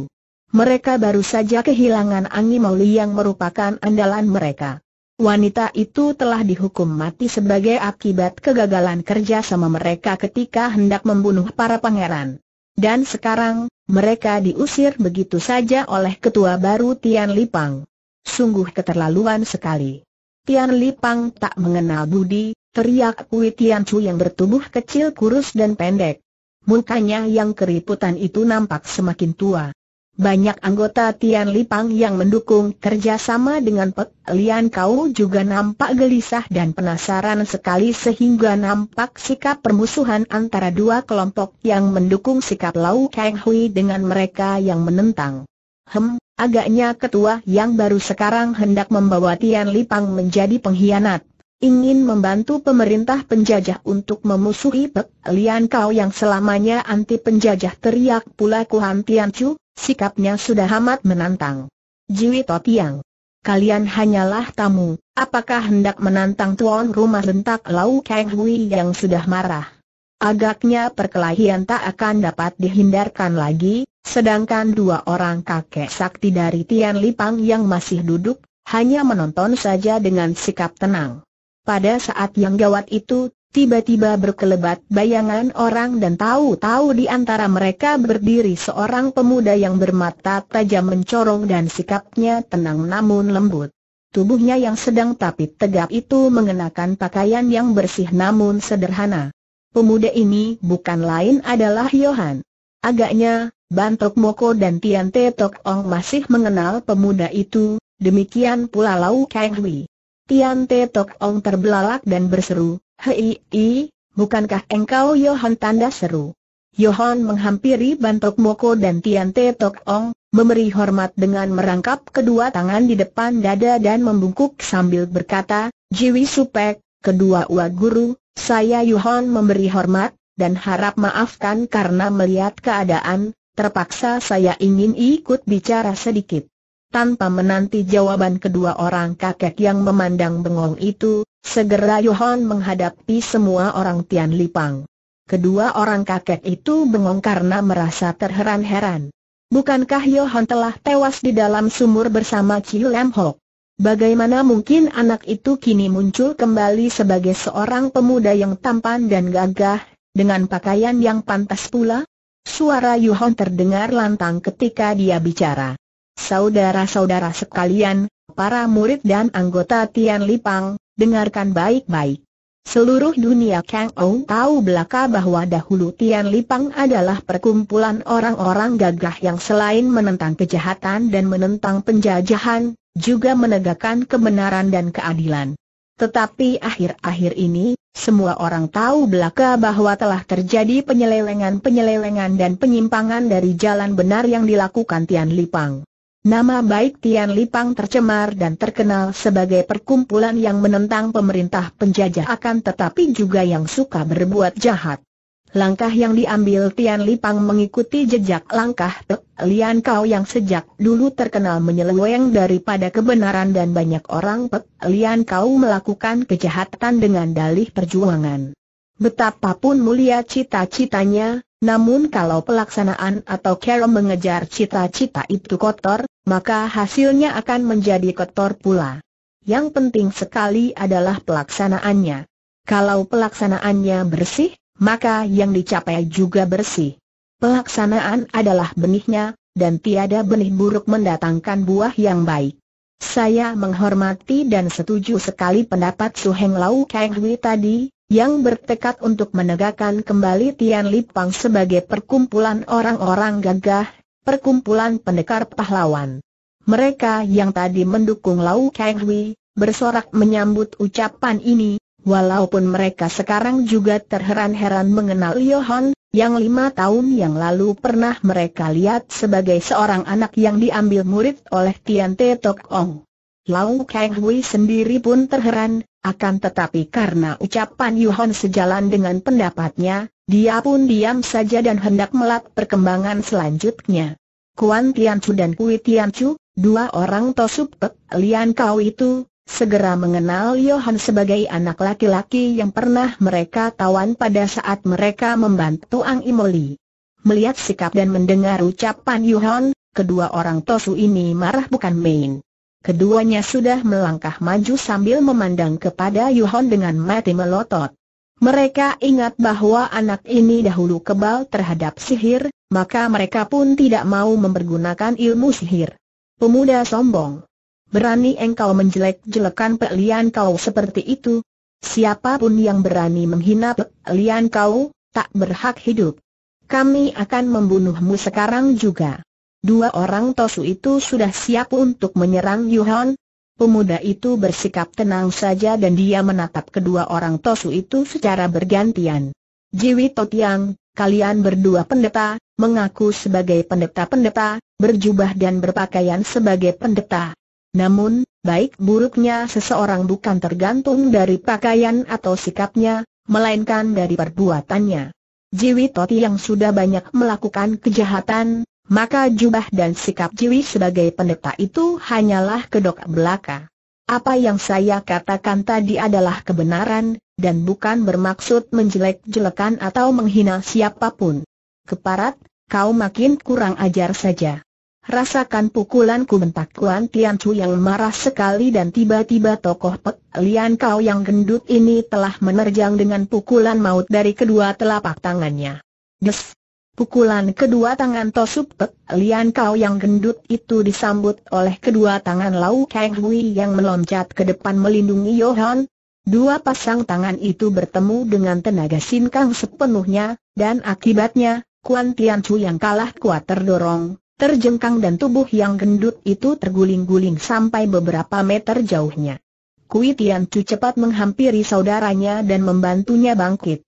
Mereka baru saja kehilangan Angi Mauli yang merupakan andalan mereka. Wanita itu telah dihukum mati sebagai akibat kegagalan kerja sama mereka ketika hendak membunuh para pangeran. Dan sekarang, mereka diusir begitu saja oleh ketua baru Tian Lipang. Sungguh keterlaluan sekali. Tian Lipang tak mengenal budi, teriak Kui Tian Chu yang bertubuh kecil kurus dan pendek. Mukanya yang keriputan itu nampak semakin tua. Banyak anggota Tian Lipang yang mendukung kerjasama dengan Pek Lian Kau juga nampak gelisah dan penasaran sekali sehingga nampak sikap permusuhan antara dua kelompok yang mendukung sikap Lau Kang Hui dengan mereka yang menentang. Hem, agaknya ketua yang baru sekarang hendak membawa Tian Lipang menjadi pengkhianat ingin membantu pemerintah penjajah untuk memusuhi Pek Lian Kau yang selamanya anti penjajah teriak pula Tian Chu, sikapnya sudah amat menantang. Jiwi Totiang. Kalian hanyalah tamu, apakah hendak menantang tuan rumah rentak Lau Kang Hui yang sudah marah? Agaknya perkelahian tak akan dapat dihindarkan lagi, sedangkan dua orang kakek sakti dari Tian Lipang yang masih duduk, hanya menonton saja dengan sikap tenang. Pada saat yang gawat itu, tiba-tiba berkelebat bayangan orang dan tahu-tahu di antara mereka berdiri seorang pemuda yang bermata tajam mencorong dan sikapnya tenang namun lembut. Tubuhnya yang sedang tapi tegap itu mengenakan pakaian yang bersih namun sederhana. Pemuda ini bukan lain adalah Yohan. Agaknya, Bantok Moko dan Tian Te Tok Ong masih mengenal pemuda itu, demikian pula Lau Kang Hui. Tian Te Tok Ong terbelalak dan berseru, Hei, i, bukankah engkau Yohan tanda seru? Yohan menghampiri Bantok Moko dan Tian Te Tok Ong, memberi hormat dengan merangkap kedua tangan di depan dada dan membungkuk sambil berkata, Jiwi Supek, kedua ua guru, saya Yohan memberi hormat, dan harap maafkan karena melihat keadaan, terpaksa saya ingin ikut bicara sedikit. Tanpa menanti jawaban kedua orang kakek yang memandang bengong itu, segera Yohan menghadapi semua orang Tian Lipang. Kedua orang kakek itu bengong karena merasa terheran-heran. Bukankah Yohan telah tewas di dalam sumur bersama Chi Lam Hok? Bagaimana mungkin anak itu kini muncul kembali sebagai seorang pemuda yang tampan dan gagah, dengan pakaian yang pantas pula? Suara Yohan terdengar lantang ketika dia bicara. Saudara-saudara sekalian, para murid dan anggota Tian Lipang, dengarkan baik-baik. Seluruh dunia Kang Ou tahu belaka bahwa dahulu Tian Lipang adalah perkumpulan orang-orang gagah yang selain menentang kejahatan dan menentang penjajahan, juga menegakkan kebenaran dan keadilan. Tetapi akhir-akhir ini, semua orang tahu belaka bahwa telah terjadi penyelewengan-penyelewengan dan penyimpangan dari jalan benar yang dilakukan Tian Lipang. Nama baik Tian Lipang tercemar dan terkenal sebagai perkumpulan yang menentang pemerintah penjajah akan tetapi juga yang suka berbuat jahat. Langkah yang diambil Tian Lipang mengikuti jejak langkah Tek Lian Kau yang sejak dulu terkenal menyeleweng daripada kebenaran dan banyak orang Tek Lian Kau melakukan kejahatan dengan dalih perjuangan. Betapapun mulia cita-citanya, namun kalau pelaksanaan atau cara mengejar cita-cita itu kotor, maka hasilnya akan menjadi kotor pula. Yang penting sekali adalah pelaksanaannya. Kalau pelaksanaannya bersih, maka yang dicapai juga bersih. Pelaksanaan adalah benihnya, dan tiada benih buruk mendatangkan buah yang baik. Saya menghormati dan setuju sekali pendapat Su Lau Kang Hui tadi, yang bertekad untuk menegakkan kembali Tian Lipang sebagai perkumpulan orang-orang gagah, perkumpulan pendekar pahlawan. Mereka yang tadi mendukung Lau Kang Hui, bersorak menyambut ucapan ini, walaupun mereka sekarang juga terheran-heran mengenal Yohan, yang lima tahun yang lalu pernah mereka lihat sebagai seorang anak yang diambil murid oleh Tian Te Tok Ong. Lau Kang Hui sendiri pun terheran, akan tetapi karena ucapan Yuhon sejalan dengan pendapatnya, dia pun diam saja dan hendak melap perkembangan selanjutnya. Kuan Tianchu dan Kui Tianchu, dua orang Tosub Pek Lian Kau itu, segera mengenal Yohan sebagai anak laki-laki yang pernah mereka tawan pada saat mereka membantu Ang Imoli. Melihat sikap dan mendengar ucapan Yohan, kedua orang Tosu ini marah bukan main. Keduanya sudah melangkah maju sambil memandang kepada Yuhon dengan mati melotot. Mereka ingat bahwa anak ini dahulu kebal terhadap sihir, maka mereka pun tidak mau mempergunakan ilmu sihir. Pemuda sombong. Berani engkau menjelek-jelekan pelian kau seperti itu? Siapapun yang berani menghina Pek Lian kau, tak berhak hidup. Kami akan membunuhmu sekarang juga. Dua orang tosu itu sudah siap untuk menyerang Yuhan. Pemuda itu bersikap tenang saja dan dia menatap kedua orang tosu itu secara bergantian. Jiwi Totiang, kalian berdua pendeta, mengaku sebagai pendeta-pendeta, berjubah dan berpakaian sebagai pendeta. Namun, baik buruknya seseorang bukan tergantung dari pakaian atau sikapnya, melainkan dari perbuatannya. Jiwi Toti sudah banyak melakukan kejahatan, maka jubah dan sikap Jiwi sebagai pendeta itu hanyalah kedok belaka. Apa yang saya katakan tadi adalah kebenaran, dan bukan bermaksud menjelek-jelekan atau menghina siapapun. Keparat, kau makin kurang ajar saja. Rasakan pukulan ku bentak Kuan Tian Chu yang marah sekali dan tiba-tiba tokoh Pek Lian Kau yang gendut ini telah menerjang dengan pukulan maut dari kedua telapak tangannya. Des! Pukulan kedua tangan Tosupek, Lian Kau yang gendut itu disambut oleh kedua tangan Lau Kang Hui yang meloncat ke depan melindungi Yohan. Dua pasang tangan itu bertemu dengan tenaga Sin Kang sepenuhnya, dan akibatnya, Kuan Tian Chu yang kalah kuat terdorong, terjengkang dan tubuh yang gendut itu terguling-guling sampai beberapa meter jauhnya. Kui Tian Chu cepat menghampiri saudaranya dan membantunya bangkit.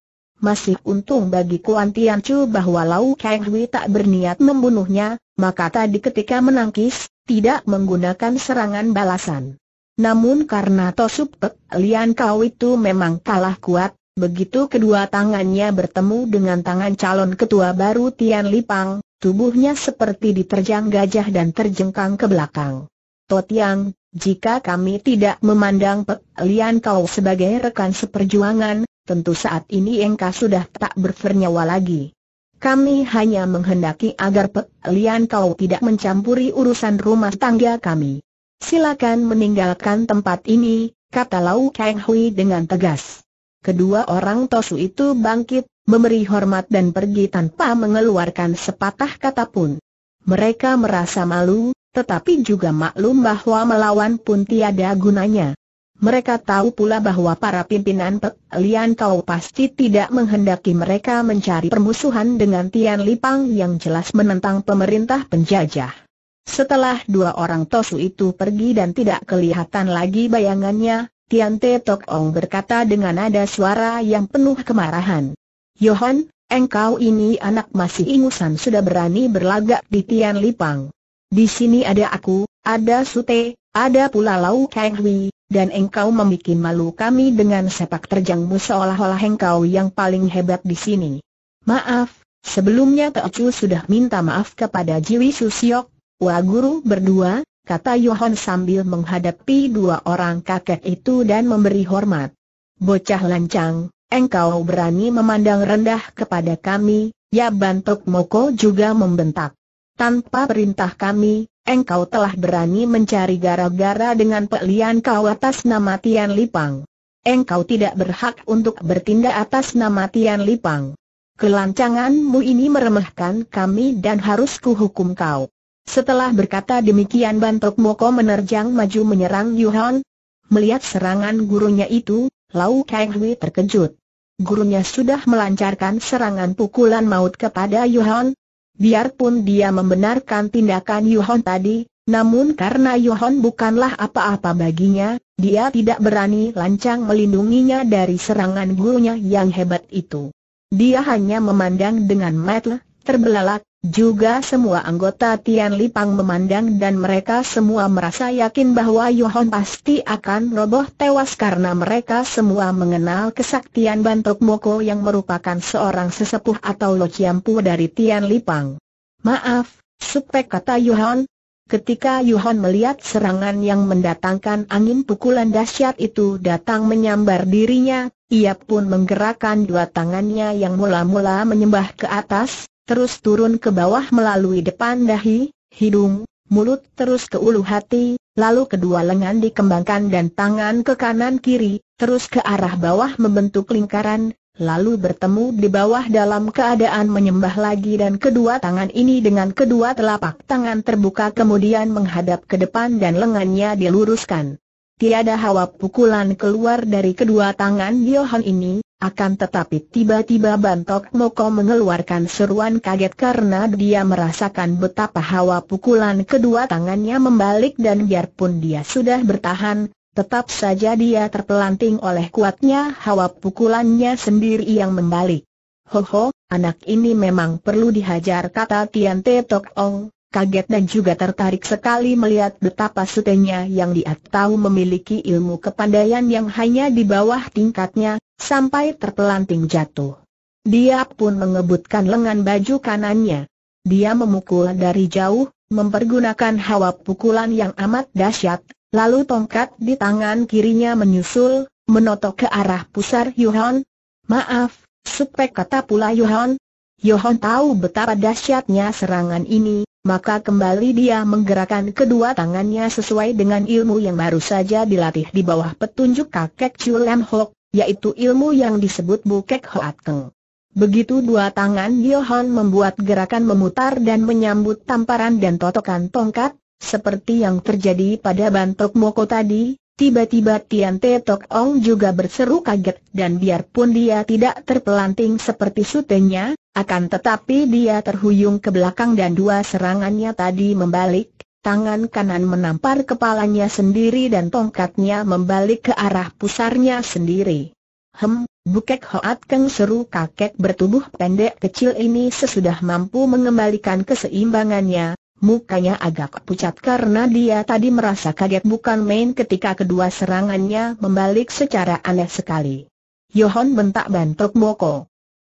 Masih untung bagi Kuan Chu bahwa Lau Kang Hui tak berniat membunuhnya, maka tadi ketika menangkis, tidak menggunakan serangan balasan. Namun karena Tosup Pek Lian Kau itu memang kalah kuat, begitu kedua tangannya bertemu dengan tangan calon ketua baru Tian Lipang, tubuhnya seperti diterjang gajah dan terjengkang ke belakang. Totiang, jika kami tidak memandang Pek Lian Kau sebagai rekan seperjuangan, tentu saat ini Engkau sudah tak bernyawa lagi. Kami hanya menghendaki agar pelian kau tidak mencampuri urusan rumah tangga kami. Silakan meninggalkan tempat ini, kata Lau Kang Hui dengan tegas. Kedua orang Tosu itu bangkit, memberi hormat dan pergi tanpa mengeluarkan sepatah kata pun. Mereka merasa malu, tetapi juga maklum bahwa melawan pun tiada gunanya. Mereka tahu pula bahwa para pimpinan Pek Lian Kau pasti tidak menghendaki mereka mencari permusuhan dengan Tian Lipang yang jelas menentang pemerintah penjajah. Setelah dua orang Tosu itu pergi dan tidak kelihatan lagi bayangannya, Tian Te Tok Ong berkata dengan nada suara yang penuh kemarahan. Yohan, engkau ini anak masih ingusan sudah berani berlagak di Tian Lipang. Di sini ada aku, ada Sute, ada pula Lau Kang Hui, dan engkau membuat malu kami dengan sepak terjangmu seolah-olah engkau yang paling hebat di sini. Maaf, sebelumnya Teocu sudah minta maaf kepada Jiwi Susiok, Wa Guru berdua, kata Yohon sambil menghadapi dua orang kakek itu dan memberi hormat. Bocah lancang, engkau berani memandang rendah kepada kami, ya bantok Moko juga membentak. Tanpa perintah kami, engkau telah berani mencari gara-gara dengan pelian kau atas nama Tian Lipang. Engkau tidak berhak untuk bertindak atas nama Tian Lipang. Kelancanganmu ini meremehkan kami dan harus kuhukum kau. Setelah berkata demikian Bantok Moko menerjang maju menyerang Yuhan. Melihat serangan gurunya itu, Lau Kai Hui terkejut. Gurunya sudah melancarkan serangan pukulan maut kepada Yuhan, Biarpun dia membenarkan tindakan Yuhon tadi, namun karena Yuhon bukanlah apa-apa baginya, dia tidak berani lancang melindunginya dari serangan gurunya yang hebat itu. Dia hanya memandang dengan mata terbelalak, juga semua anggota Tian Lipang memandang dan mereka semua merasa yakin bahwa Yohon pasti akan roboh tewas karena mereka semua mengenal kesaktian Bantok Moko yang merupakan seorang sesepuh atau Lo dari Tian Lipang. Maaf, supek kata Yohon. Ketika Yohon melihat serangan yang mendatangkan angin pukulan dahsyat itu datang menyambar dirinya, ia pun menggerakkan dua tangannya yang mula-mula menyembah ke atas, terus turun ke bawah melalui depan dahi, hidung, mulut terus ke ulu hati, lalu kedua lengan dikembangkan dan tangan ke kanan kiri, terus ke arah bawah membentuk lingkaran, lalu bertemu di bawah dalam keadaan menyembah lagi dan kedua tangan ini dengan kedua telapak tangan terbuka kemudian menghadap ke depan dan lengannya diluruskan. Tiada hawa pukulan keluar dari kedua tangan Johan ini, akan tetapi tiba-tiba Bantok Moko mengeluarkan seruan kaget karena dia merasakan betapa hawa pukulan kedua tangannya membalik dan biarpun dia sudah bertahan, tetap saja dia terpelanting oleh kuatnya hawa pukulannya sendiri yang membalik. Hoho, anak ini memang perlu dihajar kata Tian Te Tok Ong, kaget dan juga tertarik sekali melihat betapa sutenya yang dia tahu memiliki ilmu kepandaian yang hanya di bawah tingkatnya, sampai terpelanting jatuh. Dia pun mengebutkan lengan baju kanannya. Dia memukul dari jauh, mempergunakan hawa pukulan yang amat dahsyat, lalu tongkat di tangan kirinya menyusul, menotok ke arah pusar Yuhon. Maaf, supek kata pula Yuhon. Yohon tahu betapa dahsyatnya serangan ini, maka kembali dia menggerakkan kedua tangannya sesuai dengan ilmu yang baru saja dilatih di bawah petunjuk kakek Lam Hok, yaitu ilmu yang disebut Bukek Hoat Keng. Begitu dua tangan Yohan membuat gerakan memutar dan menyambut tamparan dan totokan tongkat, seperti yang terjadi pada bantok Moko tadi, Tiba-tiba Tian Te Tok Ong juga berseru kaget dan biarpun dia tidak terpelanting seperti sutenya, akan tetapi dia terhuyung ke belakang dan dua serangannya tadi membalik, tangan kanan menampar kepalanya sendiri dan tongkatnya membalik ke arah pusarnya sendiri. Hem, Bukek Hoat Keng seru kakek bertubuh pendek kecil ini sesudah mampu mengembalikan keseimbangannya, Mukanya agak pucat karena dia tadi merasa kaget bukan main ketika kedua serangannya membalik secara aneh sekali. Yohon bentak bantok Moko.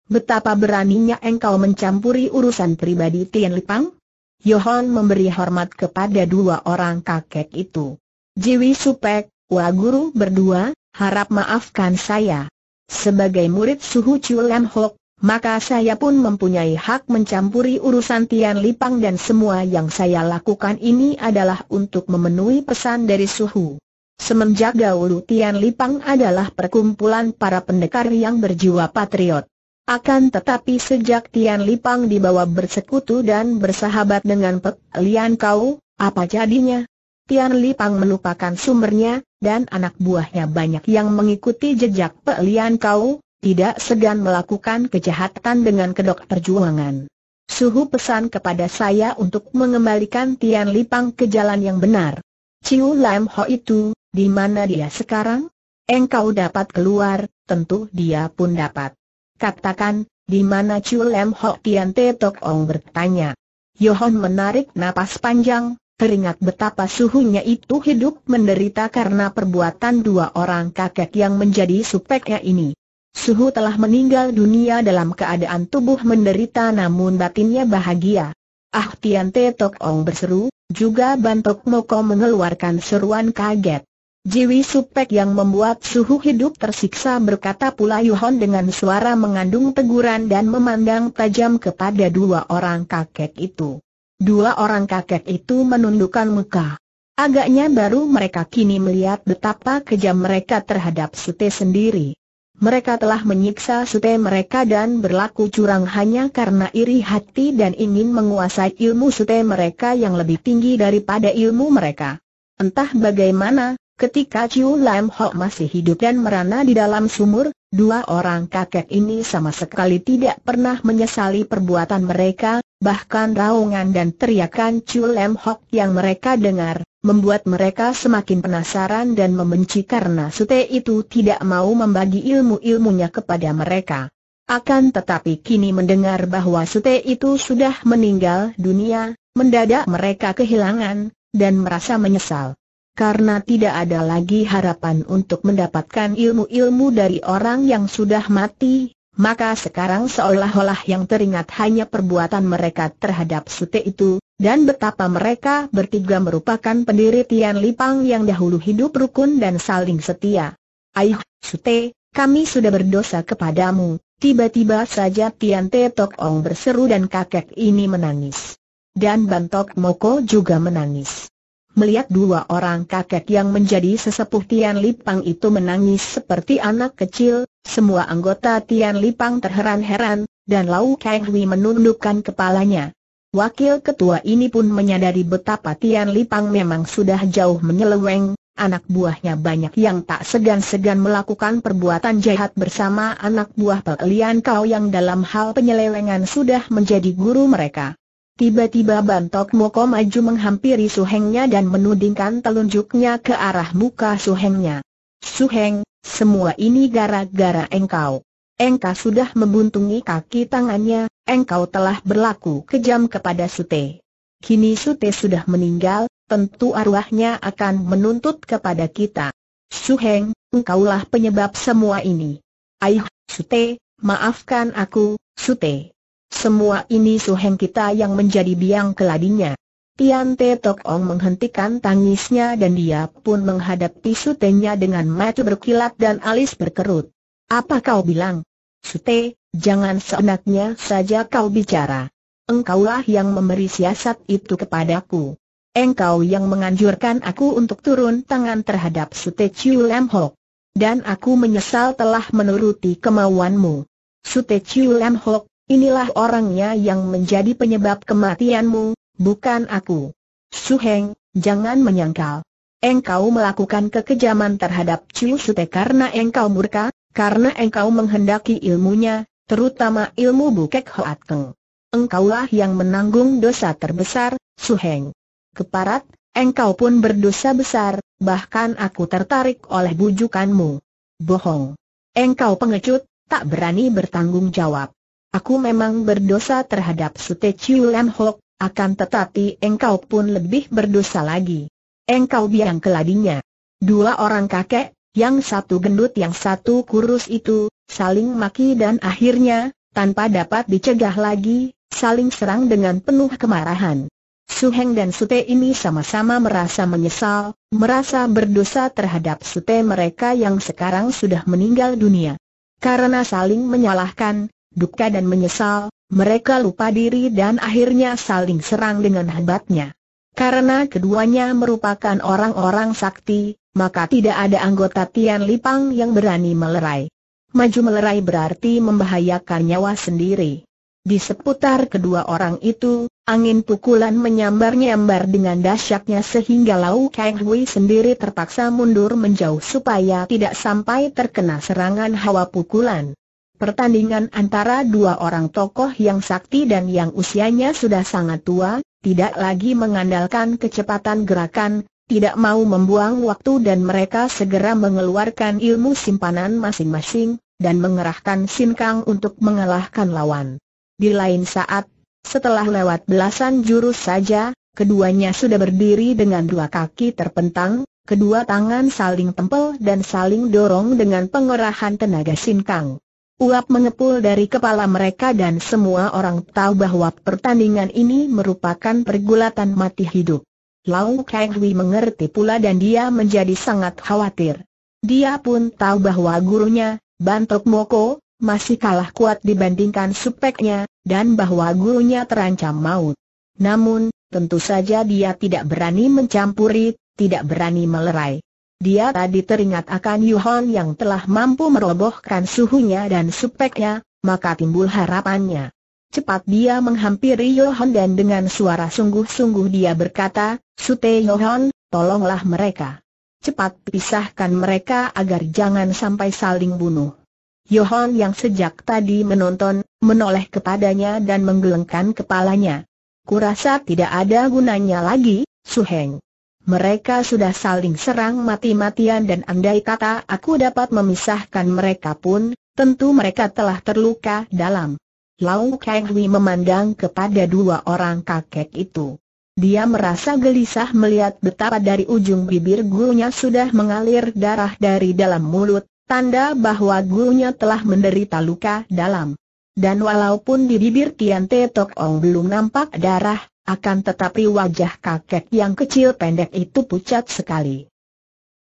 Betapa beraninya engkau mencampuri urusan pribadi Tian Lipang? Yohon memberi hormat kepada dua orang kakek itu. Jiwi Supek, Wa Guru berdua, harap maafkan saya. Sebagai murid Suhu Chu Lam Hok, maka saya pun mempunyai hak mencampuri urusan Tian Lipang dan semua yang saya lakukan ini adalah untuk memenuhi pesan dari Suhu. Semenjak dahulu Tian Lipang adalah perkumpulan para pendekar yang berjiwa patriot. Akan tetapi sejak Tian Lipang dibawa bersekutu dan bersahabat dengan Pek Lian Kau, apa jadinya? Tian Lipang melupakan sumbernya, dan anak buahnya banyak yang mengikuti jejak Pek Lian Kau, tidak segan melakukan kejahatan dengan kedok perjuangan. Suhu pesan kepada saya untuk mengembalikan Tian Lipang ke jalan yang benar. Ciu Lam Ho itu, di mana dia sekarang? Engkau dapat keluar, tentu dia pun dapat. Katakan, di mana Ciu Lam Ho Tian Te Tok Ong bertanya. Yohon menarik napas panjang, teringat betapa suhunya itu hidup menderita karena perbuatan dua orang kakek yang menjadi supeknya ini. Suhu telah meninggal dunia dalam keadaan tubuh menderita namun batinnya bahagia. Ah Tian Te Tok Ong berseru, juga Bantok Moko mengeluarkan seruan kaget. Jiwi Supek yang membuat suhu hidup tersiksa berkata pula Yuhon dengan suara mengandung teguran dan memandang tajam kepada dua orang kakek itu. Dua orang kakek itu menundukkan muka. Agaknya baru mereka kini melihat betapa kejam mereka terhadap Sute sendiri. Mereka telah menyiksa sute mereka dan berlaku curang hanya karena iri hati dan ingin menguasai ilmu sute mereka yang lebih tinggi daripada ilmu mereka. Entah bagaimana, ketika Chiu Lam Ho masih hidup dan merana di dalam sumur, dua orang kakek ini sama sekali tidak pernah menyesali perbuatan mereka, bahkan raungan dan teriakan Chiu Lam Ho yang mereka dengar, membuat mereka semakin penasaran dan membenci karena Sute itu tidak mau membagi ilmu-ilmunya kepada mereka. Akan tetapi kini mendengar bahwa Sute itu sudah meninggal dunia, mendadak mereka kehilangan, dan merasa menyesal. Karena tidak ada lagi harapan untuk mendapatkan ilmu-ilmu dari orang yang sudah mati, maka sekarang seolah-olah yang teringat hanya perbuatan mereka terhadap Sute itu, dan betapa mereka bertiga merupakan pendiri Tian Lipang yang dahulu hidup rukun dan saling setia. Ayuh, Sute, kami sudah berdosa kepadamu. Tiba-tiba saja Tian Te Tok Ong berseru dan kakek ini menangis. Dan Bantok Moko juga menangis. Melihat dua orang kakek yang menjadi sesepuh Tian Lipang itu menangis seperti anak kecil, semua anggota Tian Lipang terheran-heran, dan Lau Kang Hui menundukkan kepalanya. Wakil ketua ini pun menyadari betapa Tian Lipang memang sudah jauh menyeleweng, anak buahnya banyak yang tak segan-segan melakukan perbuatan jahat bersama anak buah Pelian Kau yang dalam hal penyelewengan sudah menjadi guru mereka. Tiba-tiba Bantok Moko maju menghampiri Suhengnya dan menudingkan telunjuknya ke arah muka Suhengnya. Suheng, semua ini gara-gara engkau engkau sudah membuntungi kaki tangannya, engkau telah berlaku kejam kepada Sute. Kini Sute sudah meninggal, tentu arwahnya akan menuntut kepada kita. Suheng, engkaulah penyebab semua ini. Ayuh, Sute, maafkan aku, Sute. Semua ini Suheng kita yang menjadi biang keladinya. Tian Te Tok Ong menghentikan tangisnya dan dia pun menghadapi sutenya dengan mata berkilat dan alis berkerut. Apa kau bilang? Sute, jangan seenaknya saja kau bicara. Engkaulah yang memberi siasat itu kepadaku. Engkau yang menganjurkan aku untuk turun tangan terhadap Sute Chiu Lam Hok. Dan aku menyesal telah menuruti kemauanmu. Sute Chiu Lam Hok, inilah orangnya yang menjadi penyebab kematianmu, bukan aku. Heng, jangan menyangkal. Engkau melakukan kekejaman terhadap Chiu Sute karena engkau murka, karena engkau menghendaki ilmunya, terutama ilmu Bukek Hoat Keng. Engkaulah yang menanggung dosa terbesar, Suheng. Keparat, engkau pun berdosa besar, bahkan aku tertarik oleh bujukanmu. Bohong. Engkau pengecut, tak berani bertanggung jawab. Aku memang berdosa terhadap Sute Chiu Hok, akan tetapi engkau pun lebih berdosa lagi. Engkau biang keladinya. Dua orang kakek, yang satu gendut yang satu kurus itu, saling maki dan akhirnya, tanpa dapat dicegah lagi, saling serang dengan penuh kemarahan. Suheng dan Sute ini sama-sama merasa menyesal, merasa berdosa terhadap Sute mereka yang sekarang sudah meninggal dunia. Karena saling menyalahkan, duka dan menyesal, mereka lupa diri dan akhirnya saling serang dengan hebatnya. Karena keduanya merupakan orang-orang sakti, maka tidak ada anggota Tian Lipang yang berani melerai. Maju melerai berarti membahayakan nyawa sendiri. Di seputar kedua orang itu, angin pukulan menyambar-nyambar dengan dahsyatnya sehingga Lau Kang Hui sendiri terpaksa mundur menjauh supaya tidak sampai terkena serangan hawa pukulan. Pertandingan antara dua orang tokoh yang sakti dan yang usianya sudah sangat tua, tidak lagi mengandalkan kecepatan gerakan, tidak mau membuang waktu dan mereka segera mengeluarkan ilmu simpanan masing-masing, dan mengerahkan Sinkang untuk mengalahkan lawan. Di lain saat, setelah lewat belasan jurus saja, keduanya sudah berdiri dengan dua kaki terpentang, kedua tangan saling tempel dan saling dorong dengan pengerahan tenaga Sinkang. Uap mengepul dari kepala mereka dan semua orang tahu bahwa pertandingan ini merupakan pergulatan mati hidup. Lau Kang Hui mengerti pula dan dia menjadi sangat khawatir. Dia pun tahu bahwa gurunya, Bantok Moko, masih kalah kuat dibandingkan supeknya, dan bahwa gurunya terancam maut. Namun, tentu saja dia tidak berani mencampuri, tidak berani melerai. Dia tadi teringat akan Yuhon yang telah mampu merobohkan suhunya dan supeknya, maka timbul harapannya. Cepat dia menghampiri Yohan dan dengan suara sungguh-sungguh dia berkata, Sute Yohan, tolonglah mereka. Cepat pisahkan mereka agar jangan sampai saling bunuh. Yohan yang sejak tadi menonton, menoleh kepadanya dan menggelengkan kepalanya. Kurasa tidak ada gunanya lagi, Suheng. Mereka sudah saling serang mati-matian dan andai kata aku dapat memisahkan mereka pun, tentu mereka telah terluka dalam. Lau Kang Hui memandang kepada dua orang kakek itu. Dia merasa gelisah melihat betapa dari ujung bibir gurunya sudah mengalir darah dari dalam mulut, tanda bahwa gurunya telah menderita luka dalam. Dan walaupun di bibir Tian Te Tok Ong belum nampak darah, akan tetapi wajah kakek yang kecil pendek itu pucat sekali.